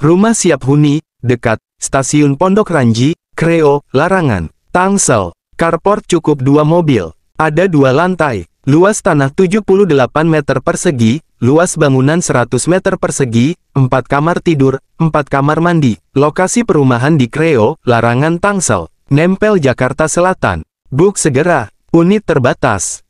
Rumah siap huni, dekat, stasiun Pondok Ranji, Kreo, Larangan, Tangsel. Carport cukup dua mobil. Ada dua lantai. Luas tanah 78 meter persegi, luas bangunan 100 meter persegi, empat kamar tidur, empat kamar mandi. Lokasi perumahan di Kreo, Larangan Tangsel, Nempel Jakarta Selatan. Book segera, unit terbatas.